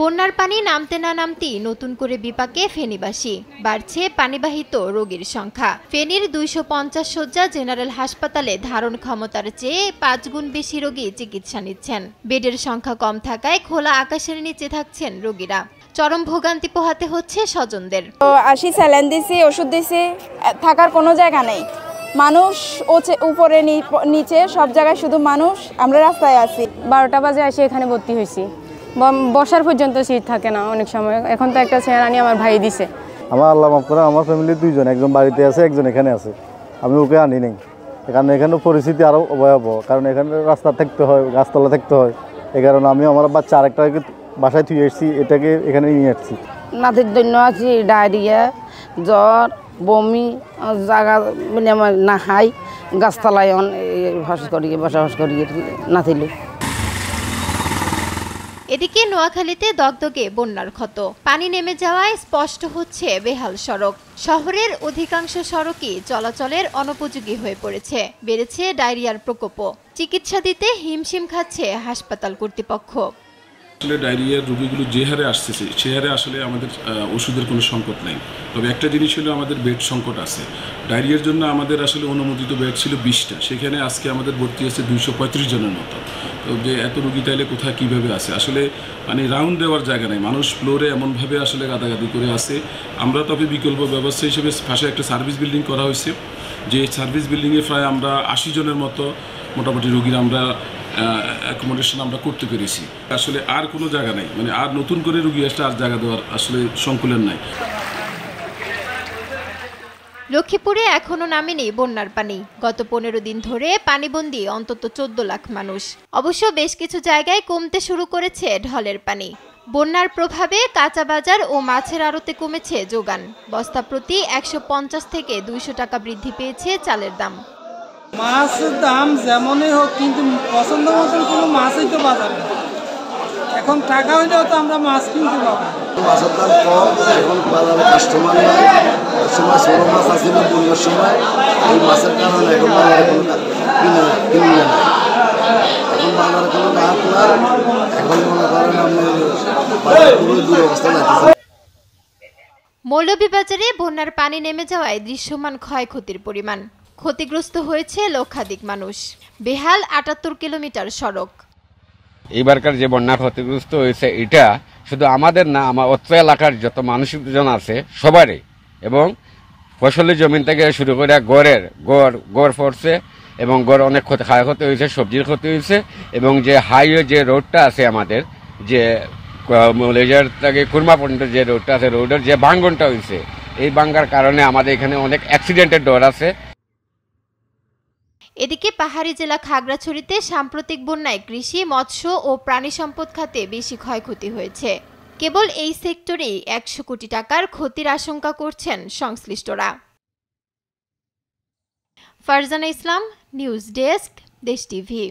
বন্যার পানি নামতে না নামতেই নতুন করে বিপাকে ফেনীবাসী বাড়ছে পানিবাহিত রোগীর সংখ্যা ফেনীর দুইশো পঞ্চাশ শয্যা জেনারেল হাসপাতালে ধারণ ক্ষমতার চেয়ে পাঁচগুণ বেশি রোগী চিকিৎসা নিচ্ছেন বেডের সংখ্যা কম থাকায় খোলা আকাশের নিচে থাকছেন রোগীরা চরম ভোগান্তি পোহাতে হচ্ছে স্বজনদের আসি স্যালাইন দিছি ওষুধ দিছি থাকার কোনো জায়গা নেই মানুষ উপরে নিচে সব জায়গায় শুধু মানুষ আমরা রাস্তায় আছি বারোটা বাজে আসি এখানে ভর্তি হয়েছি বসার পর্যন্ত সিট থাকে না অনেক সময় এখন তো একটা চেহারা নিয়ে আমার ভাই দিছে আমার আল্লাহ মাফ করে আমার ফ্যামিলি দুইজন একজন বাড়িতে আছে একজন এখানে আছে আমি ওকে আনি নাই কারণ এখানে পরিস্থিতি আরও ভয়াবহ কারণ এখানে রাস্তা থাকতে হয় গাছতলা থাকতে হয় এ কারণে আমি আমার বাচ্চা আরেকটাকে বাসায় থুয়ে এসেছি এটাকে এখানে নিয়ে আসছি নাতির জন্য আছি ডায়রিয়া জ্বর বমি জাগা মানে আমার না হাই গাছতলায় হস করিয়ে বসবাস করিয়ে নাতিলে এদিকে নোয়াখালীতে দগদগে বন্যার ক্ষত পানি নেমে যাওয়ায় স্পষ্ট হচ্ছে বেহাল সড়ক শহরের অধিকাংশ সড়কই চলাচলের অনুপযোগী হয়ে পড়েছে বেড়েছে ডায়রিয়ার প্রকোপ চিকিৎসা দিতে হিমশিম খাচ্ছে হাসপাতাল কর্তৃপক্ষ আসলে ডায়রিয়ার রোগীগুলো যে হারে আসতেছে সে হারে আসলে আমাদের ওষুধের কোনো সংকট নাই তবে একটা জিনিস হলো আমাদের বেড সংকট আছে ডায়রিয়ার জন্য আমাদের আসলে অনুমোদিত বেড ছিল বিশটা সেখানে আজকে আমাদের ভর্তি আছে দুইশো পঁয়ত্রিশ জনের মতো যে এত রুগী তাইলে কোথায় কীভাবে আসে আসলে মানে রাউন্ড দেওয়ার জায়গা নেই মানুষ ফ্লোরে এমনভাবে আসলে গাদাগাদি করে আসে আমরা তবে বিকল্প ব্যবস্থা হিসেবে পাশে একটা সার্ভিস বিল্ডিং করা হয়েছে যে সার্ভিস বিল্ডিংয়ে প্রায় আমরা আশি জনের মতো মোটামুটি রুগীর আমরা অ্যাকোমোডেশন আমরা করতে পেরেছি আসলে আর কোনো জায়গা নাই মানে আর নতুন করে রুগী আসলে আর জায়গা দেওয়ার আসলে সংকুলন নাই লক্ষ্মীপুরে এখনও নামেনি বন্যার পানি গত পনেরো দিন ধরে পানিবন্দী অন্তত চোদ্দ লাখ মানুষ অবশ্য বেশ কিছু জায়গায় কমতে শুরু করেছে ঢলের পানি বন্যার প্রভাবে কাঁচা বাজার ও মাছের আড়তে কমেছে যোগান বস্তা প্রতি একশো থেকে দুইশো টাকা বৃদ্ধি পেয়েছে চালের দাম মাছের দাম যেমনই হোক কিন্তু পছন্দ মতন কোনো মাছই তো বাজারে এখন টাকা হইলেও তো আমরা মাছ কিনতে পাবো মাছের দাম কম এখন বাজারে কাস্টমার সময় সরু মাছ না পুজোর সময় এই মাছের কারণে এখন বাংলার কোনো কিনে না কিনলে না এখন বাংলার কোনো কাপ নাই এখন মনে করেন আমি দুরবস্থা লাগতেছে মৌলভীবাজারে বন্যার পানি নেমে যাওয়ায় দৃশ্যমান ক্ষয়ক্ষতির পরিমাণ ক্ষতিগ্রস্ত হয়েছে লক্ষাধিক মানুষ বেহাল আটাত্তর কিলোমিটার সড়ক এবারকার যে বন্যা ক্ষতিগ্রস্ত হয়েছে এটা শুধু আমাদের না আমার অত্র এলাকার যত মানুষজন আছে সবারই এবং ফসলের জমিন থেকে শুরু করে গড়ের গড় গড় পড়ছে এবং গড় অনেক ক্ষতি ক্ষয় ক্ষতি হয়েছে সবজির ক্ষতি হয়েছে এবং যে হাইওয়ে যে রোডটা আছে আমাদের যে মলেজার থেকে কুরমা পর্যন্ত যে রোডটা আছে রোডের যে ভাঙ্গনটা হয়েছে এই ভাঙ্গার কারণে আমাদের এখানে অনেক অ্যাক্সিডেন্টের ডর আছে এদিকে পাহাড়ি জেলা খাগড়াছড়িতে সাম্প্রতিক বন্যায় কৃষি মৎস্য ও প্রাণী সম্পদ খাতে বেশি ক্ষয়ক্ষতি হয়েছে কেবল এই সেক্টরেই একশো কোটি টাকার ক্ষতির আশঙ্কা করছেন সংশ্লিষ্টরা Farzana Islam news desk Desh TV